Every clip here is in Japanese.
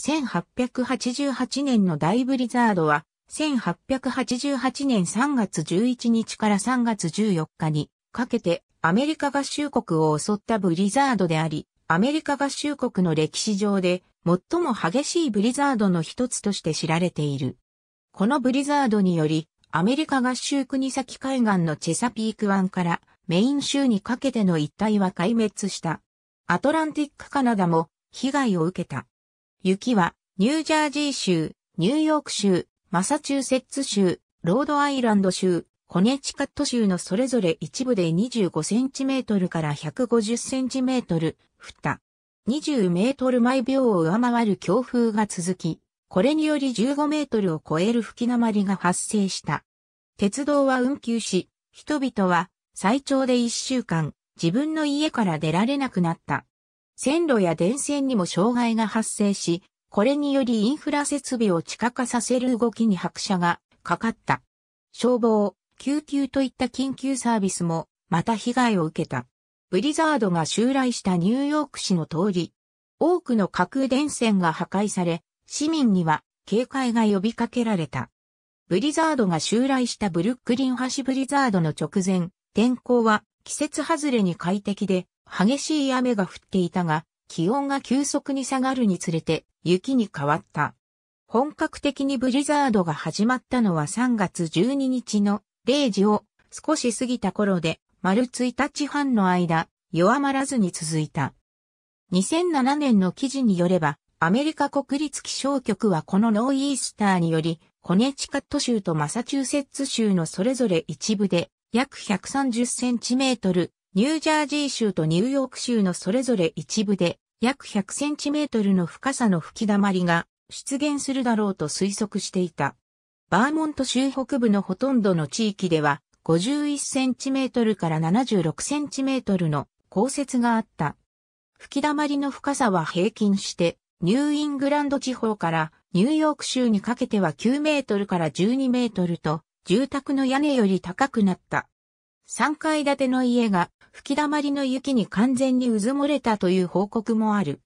1888年の大ブリザードは、1888年3月11日から3月14日にかけてアメリカ合衆国を襲ったブリザードであり、アメリカ合衆国の歴史上で最も激しいブリザードの一つとして知られている。このブリザードにより、アメリカ合衆国先海岸のチェサピーク湾からメイン州にかけての一帯は壊滅した。アトランティックカナダも被害を受けた。雪は、ニュージャージー州、ニューヨーク州、マサチューセッツ州、ロードアイランド州、コネチカット州のそれぞれ一部で25センチメートルから150センチメートル、降った。20メートル毎秒を上回る強風が続き、これにより15メートルを超える吹き鉛が発生した。鉄道は運休し、人々は最長で1週間、自分の家から出られなくなった。線路や電線にも障害が発生し、これによりインフラ設備を地下化させる動きに拍車がかかった。消防、救急といった緊急サービスもまた被害を受けた。ブリザードが襲来したニューヨーク市の通り、多くの架空電線が破壊され、市民には警戒が呼びかけられた。ブリザードが襲来したブルックリン橋ブリザードの直前、天候は季節外れに快適で激しい雨が降っていたが、気温が急速に下がるにつれて雪に変わった。本格的にブリザードが始まったのは3月12日の0時を少し過ぎた頃で、丸1日半の間、弱まらずに続いた。2007年の記事によれば、アメリカ国立気象局はこのノーイースターにより、コネチカット州とマサチューセッツ州のそれぞれ一部で約130センチメートルニュージャージー州とニューヨーク州のそれぞれ一部で約100センチメートルの深さの吹き溜まりが出現するだろうと推測していた。バーモント州北部のほとんどの地域では51センチメートルから76センチメートルの降雪があった。吹き溜まりの深さは平均してニューイングランド地方からニューヨーク州にかけては9メートルから12メートルと住宅の屋根より高くなった。3階建ての家が吹き溜まりの雪に完全にうずもれたという報告もある。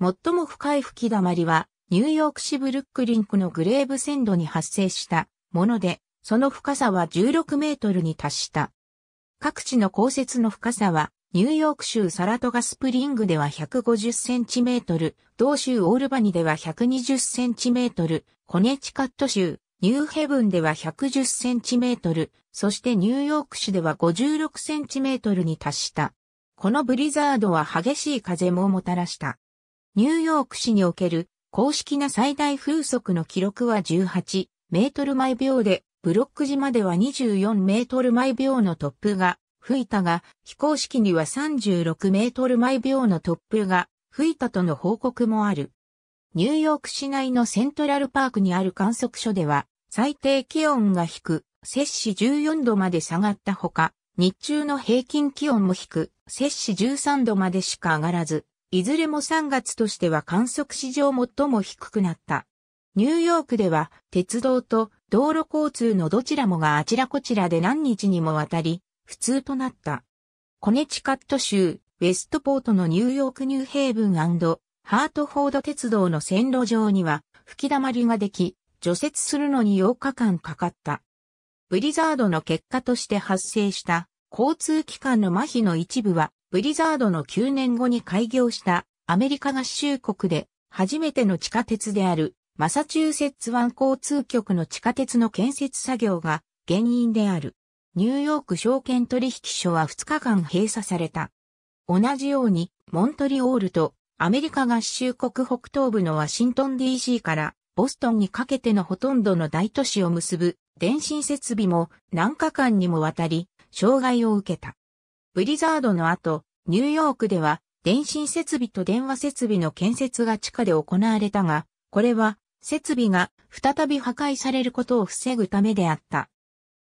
最も深い吹き溜まりは、ニューヨーク市ブルックリンクのグレーブセンドに発生したもので、その深さは16メートルに達した。各地の降雪の深さは、ニューヨーク州サラトガスプリングでは150センチメートル、同州オールバニでは120センチメートル、コネチカット州、ニューヘブンでは110センチメートル、そしてニューヨーク市では56センチメートルに達した。このブリザードは激しい風ももたらした。ニューヨーク市における公式な最大風速の記録は18メートル毎秒で、ブロック島では24メートル毎秒の突風が吹いたが、非公式には36メートル毎秒の突風が吹いたとの報告もある。ニューヨーク市内のセントラルパークにある観測所では、最低気温が低、く、摂氏14度まで下がったほか、日中の平均気温も低、く、摂氏13度までしか上がらず、いずれも3月としては観測史上最も低くなった。ニューヨークでは鉄道と道路交通のどちらもがあちらこちらで何日にもわたり、普通となった。コネチカット州、ウェストポートのニューヨークニューヘイブンハートフォード鉄道の線路上には吹き溜まりができ、除雪するのに8日間かかった。ブリザードの結果として発生した交通機関の麻痺の一部は、ブリザードの9年後に開業したアメリカ合衆国で初めての地下鉄であるマサチューセッツ湾交通局の地下鉄の建設作業が原因である。ニューヨーク証券取引所は2日間閉鎖された。同じようにモントリオールとアメリカ合衆国北東部のワシントン DC からボストンにかけてのほとんどの大都市を結ぶ電信設備も何日間にもわたり、障害を受けた。ブリザードの後、ニューヨークでは電信設備と電話設備の建設が地下で行われたが、これは設備が再び破壊されることを防ぐためであった。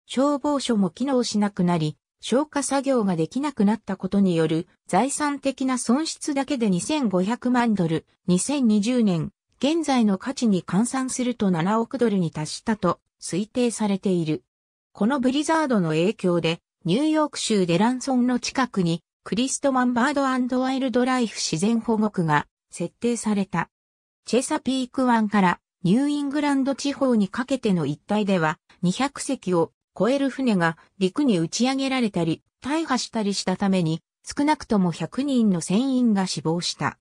消防署も機能しなくなり、消火作業ができなくなったことによる財産的な損失だけで2500万ドル、2020年現在の価値に換算すると7億ドルに達したと推定されている。このブリザードの影響で、ニューヨーク州デランソンの近くに、クリストマンバードワイルドライフ自然保護区が設定された。チェサピーク湾からニューイングランド地方にかけての一帯では、200隻を超える船が陸に打ち上げられたり、大破したりしたために、少なくとも100人の船員が死亡した。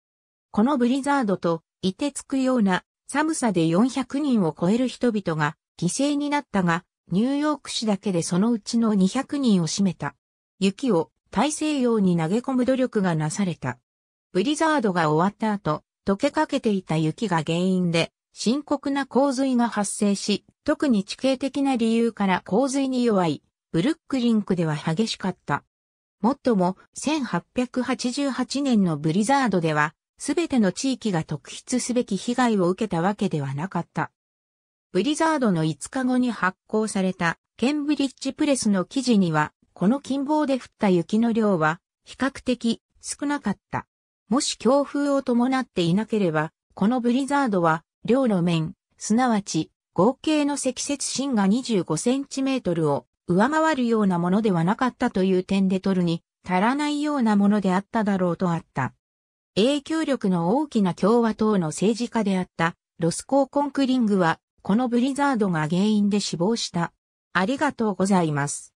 このブリザードといてつくような寒さで400人を超える人々が犠牲になったが、ニューヨーク市だけでそのうちの200人を占めた。雪を大西洋に投げ込む努力がなされた。ブリザードが終わった後、溶けかけていた雪が原因で深刻な洪水が発生し、特に地形的な理由から洪水に弱い、ブルックリンクでは激しかった。もっとも、1888年のブリザードでは、すべての地域が特筆すべき被害を受けたわけではなかった。ブリザードの5日後に発行されたケンブリッジプレスの記事には、この近傍で降った雪の量は比較的少なかった。もし強風を伴っていなければ、このブリザードは両路面、すなわち合計の積雪芯が25センチメートルを上回るようなものではなかったという点で取るに足らないようなものであっただろうとあった。影響力の大きな共和党の政治家であったロスコー・コンクリングは、このブリザードが原因で死亡した。ありがとうございます。